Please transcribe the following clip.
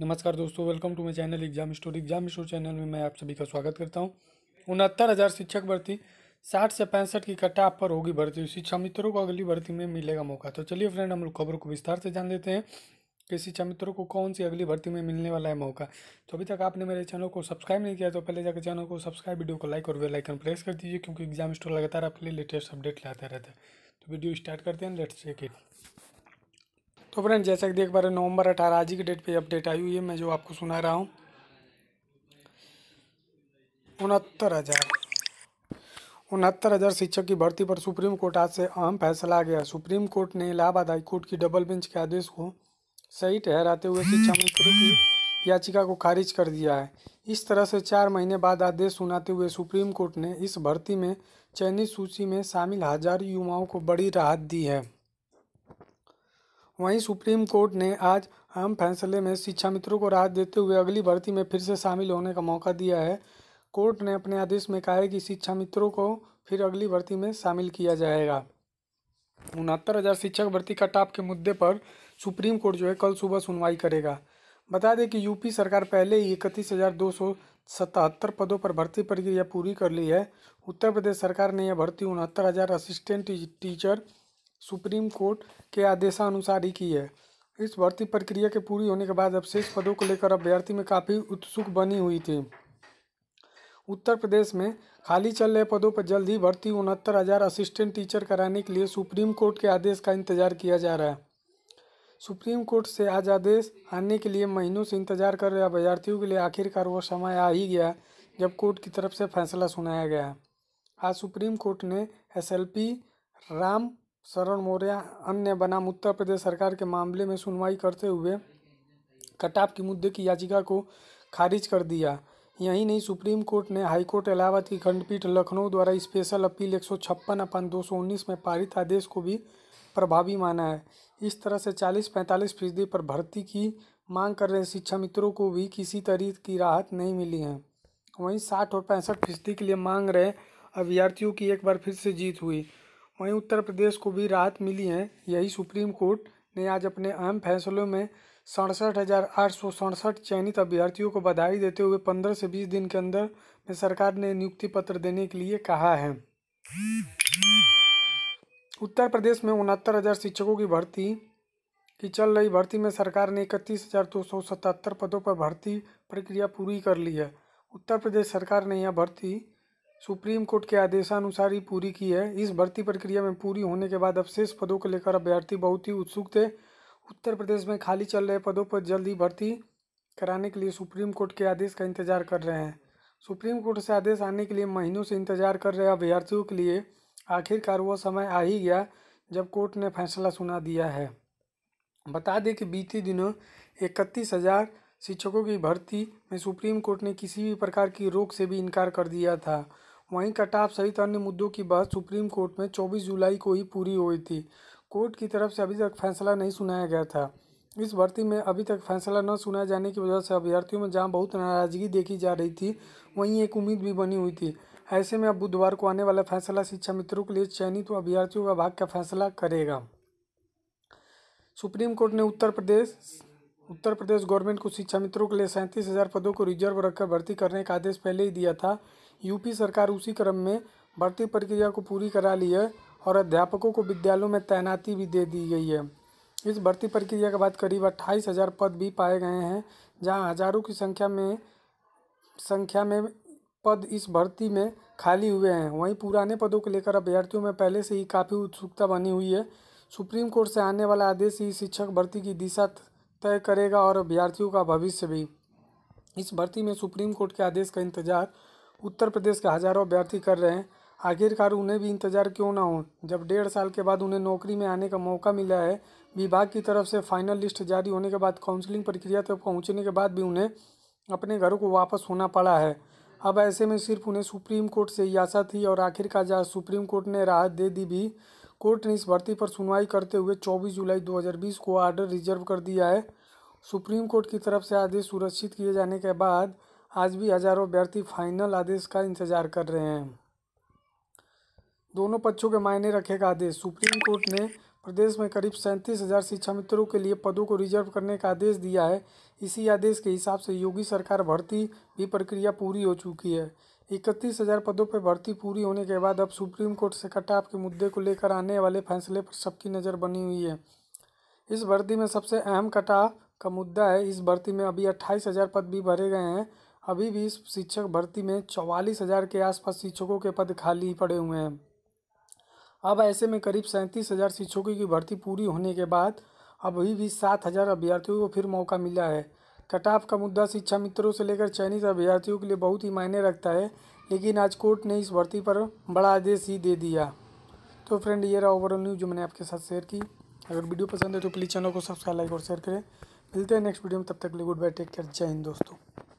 नमस्कार दोस्तों welcome to my channel exam store exam store channel में मैं आप सभी का स्वागत करता हूँ उनहत्तर हज़ार शिक्षक भर्ती साठ से पैंसठ की कट्टा पर होगी भर्ती तो शिक्षा मित्रों को अगली भर्ती में मिलेगा मौका तो चलिए फ्रेंड हम लोग खबरों को विस्तार से जान लेते हैं कि शिक्षा मित्रों को कौन सी अगली भर्ती में मिलने वाला है मौका तो अभी तक आपने मेरे चैनल को सब्सक्राइब नहीं किया तो पहले जाकर चैनल को सब्सक्राइब वीडियो को लाइक और बेल प्रेस कर दीजिए क्योंकि एग्जाम स्टोर लगातार आपके लिए लेटेस्ट अपडेट लाता रहता है तो वीडियो स्टार्ट करते हैं लेट्स चेक इट तो फ्रेंड जैसा कि देख पा रहे हैं नवंबर अठारह आज की डेट पे अपडेट आई हुई है मैं जो आपको सुना रहा हूँ उनहत्तर हज़ार उनहत्तर हज़ार शिक्षक की भर्ती पर सुप्रीम कोर्ट आज से अहम फैसला आ गया सुप्रीम कोर्ट ने इलाहाबाद हाईकोर्ट की डबल बेंच के आदेश को सही ठहराते हुए शिक्षा मित्रों की याचिका को खारिज कर दिया है इस तरह से चार महीने बाद आदेश सुनाते हुए सुप्रीम कोर्ट ने इस भर्ती में चयनित सूची में शामिल हज़ार युवाओं को बड़ी राहत दी है वहीं सुप्रीम कोर्ट ने आज अहम फैसले में शिक्षा मित्रों को राहत देते हुए अगली भर्ती में फिर से शामिल होने का मौका दिया है कोर्ट ने अपने आदेश में कहा है कि शिक्षा मित्रों को फिर अगली भर्ती में शामिल किया जाएगा उनहत्तर हज़ार शिक्षक भर्ती कटाप के मुद्दे पर सुप्रीम कोर्ट जो है कल सुबह सुनवाई करेगा बता दें कि यूपी सरकार पहले ही इकतीस हज़ार दो सौ सतहत्तर पदों पर भर्ती प्रक्रिया पूरी कर ली है उत्तर प्रदेश सरकार ने यह भर्ती उनहत्तर हज़ार असिस्टेंट टीचर सुप्रीम कोर्ट के आदेशानुसार ही की है इस भर्ती प्रक्रिया के पूरी होने के बाद अब शेष पदों को लेकर अभ्यर्थी में काफ़ी उत्सुक बनी हुई थी उत्तर प्रदेश में खाली चल रहे पदों पर जल्द ही भर्ती उनहत्तर हज़ार असिस्टेंट टीचर कराने के लिए सुप्रीम कोर्ट के आदेश का इंतजार किया जा रहा है सुप्रीम कोर्ट से आज आदेश आने के लिए महीनों से इंतजार कर रहे अभ्यर्थियों के लिए आखिरकार वो समय आ ही गया जब कोर्ट की तरफ से फैसला सुनाया गया आज सुप्रीम कोर्ट ने एसएलपी राम शरण मौर्य अन्य बनाम उत्तर प्रदेश सरकार के मामले में सुनवाई करते हुए कटाप के मुद्दे की याचिका को खारिज कर दिया यही नहीं सुप्रीम कोर्ट ने हाईकोर्ट इलाहाबाद की खंडपीठ लखनऊ द्वारा स्पेशल अपील एक सौ छप्पन अपन दो सौ उन्नीस में पारित आदेश को भी प्रभावी माना है इस तरह से चालीस पैंतालीस फीसदी पर भर्ती की मांग कर रहे शिक्षा मित्रों को भी किसी तरह की राहत नहीं मिली है वहीं साठ और पैंसठ फीसदी के लिए मांग रहे अभ्यर्थियों की एक बार फिर से जीत हुई वहीं उत्तर प्रदेश को भी राहत मिली है यही सुप्रीम कोर्ट ने आज अपने अहम फैसलों में सड़सठ हज़ार आठ सौ सड़सठ चयनित अभ्यर्थियों को बधाई देते हुए पंद्रह से बीस दिन के अंदर में सरकार ने नियुक्ति पत्र देने के लिए कहा है उत्तर प्रदेश में उनहत्तर हज़ार शिक्षकों की भर्ती की चल रही भर्ती में सरकार ने इकतीस हज़ार दो सौ सतहत्तर पदों पर भर्ती प्रक्रिया पूरी कर ली है उत्तर प्रदेश सरकार ने यह भर्ती सुप्रीम कोर्ट के आदेशानुसार ही पूरी की है इस भर्ती प्रक्रिया में पूरी होने के बाद अब शेष पदों को लेकर अभ्यर्थी बहुत ही उत्सुक थे उत्तर प्रदेश में खाली चल रहे पदों पर जल्द ही भर्ती कराने के लिए सुप्रीम कोर्ट के आदेश का इंतजार कर रहे हैं सुप्रीम कोर्ट से आदेश आने के लिए महीनों से इंतजार कर रहे अभ्यर्थियों के लिए आखिरकार वह समय आ ही गया जब कोर्ट ने फैसला सुना दिया है बता दें कि बीते दिनों इकतीस हज़ार शिक्षकों की भर्ती में सुप्रीम कोर्ट ने किसी भी प्रकार की रोक से भी इनकार कर दिया था वहीं कटाप सहित अन्य मुद्दों की बात सुप्रीम कोर्ट में 24 जुलाई को ही पूरी हुई थी कोर्ट की तरफ से अभी तक फैसला नहीं सुनाया गया था इस भर्ती में अभी तक फैसला न सुनाए जाने की वजह से अभ्यर्थियों में जहां बहुत नाराजगी देखी जा रही थी वहीं एक उम्मीद भी बनी हुई थी ऐसे में अब बुधवार को आने वाला फैसला शिक्षा मित्रों के लिए चयनित तो अभ्यर्थियों का भाग का फैसला करेगा सुप्रीम कोर्ट ने उत्तर प्रदेश उत्तर प्रदेश गवर्नमेंट को शिक्षा मित्रों के लिए सैंतीस हज़ार पदों को रिजर्व रखकर भर्ती करने का आदेश पहले ही दिया था यूपी सरकार उसी क्रम में भर्ती प्रक्रिया को पूरी करा ली है और अध्यापकों को विद्यालयों में तैनाती भी दे दी गई है इस भर्ती प्रक्रिया के बाद करीब अट्ठाईस हज़ार पद भी पाए गए हैं जहां हज़ारों की संख्या में संख्या में पद इस भर्ती में खाली हुए हैं वहीं पुराने पदों को लेकर अभ्यर्थियों में पहले से ही काफ़ी उत्सुकता बनी हुई है सुप्रीम कोर्ट से आने वाला आदेश ही शिक्षक भर्ती की दिशा तय करेगा और अभ्यर्थियों का भविष्य भी इस भर्ती में सुप्रीम कोर्ट के आदेश का इंतजार उत्तर प्रदेश के हजारों अभ्यर्थी कर रहे हैं आखिरकार उन्हें भी इंतजार क्यों ना हो जब डेढ़ साल के बाद उन्हें नौकरी में आने का मौका मिला है विभाग की तरफ से फाइनल लिस्ट जारी होने के बाद काउंसलिंग प्रक्रिया तक पहुँचने पहुंचने के बाद भी उन्हें अपने घरों को वापस होना पड़ा है अब ऐसे में सिर्फ उन्हें सुप्रीम कोर्ट से ही आशा थी और आखिरकार जहाँ सुप्रीम कोर्ट ने राहत दे दी भी कोर्ट ने इस भर्ती पर सुनवाई करते हुए 24 जुलाई 2020 को आर्डर रिजर्व कर दिया है सुप्रीम कोर्ट की तरफ से आदेश सुरक्षित किए जाने के बाद आज भी हजारों अभ्यर्थी फाइनल आदेश का इंतजार कर रहे हैं दोनों पक्षों के मायने रखेगा आदेश सुप्रीम कोर्ट ने प्रदेश में करीब सैंतीस हज़ार शिक्षा मित्रों के लिए पदों को रिजर्व करने का आदेश दिया है इसी आदेश के हिसाब से योगी सरकार भर्ती भी प्रक्रिया पूरी हो चुकी है इकतीस हज़ार पदों पर भर्ती पूरी होने के बाद अब सुप्रीम कोर्ट से कटाप के मुद्दे को लेकर आने वाले फैसले पर सबकी नज़र बनी हुई है इस भर्ती में सबसे अहम कटाप का मुद्दा है इस भर्ती में अभी अट्ठाईस हज़ार पद भी भरे गए हैं अभी भी शिक्षक भर्ती में चौवालीस हज़ार के आसपास शिक्षकों के पद खाली पड़े हुए हैं अब ऐसे में करीब सैंतीस हज़ार शिक्षकों की भर्ती पूरी होने के बाद अभी भी सात हज़ार अभ्यर्थियों को फिर मौका मिला है कटाफ का मुद्दा शिक्षा मित्रों से लेकर चयनित अभ्यर्थियों के लिए बहुत ही मायने रखता है लेकिन आज कोर्ट ने इस भर्ती पर बड़ा आदेश ही दे दिया तो फ्रेंड ये रहा ओवरऑल न्यूज़ जो मैंने आपके साथ शेयर की अगर वीडियो पसंद है तो प्लीज़ चैनल को सब्सक्राइब लाइक और शेयर करें मिलते हैं नेक्स्ट वीडियो में तब तक के लिए गुड बाय टेक केयर जय हिंद दोस्तों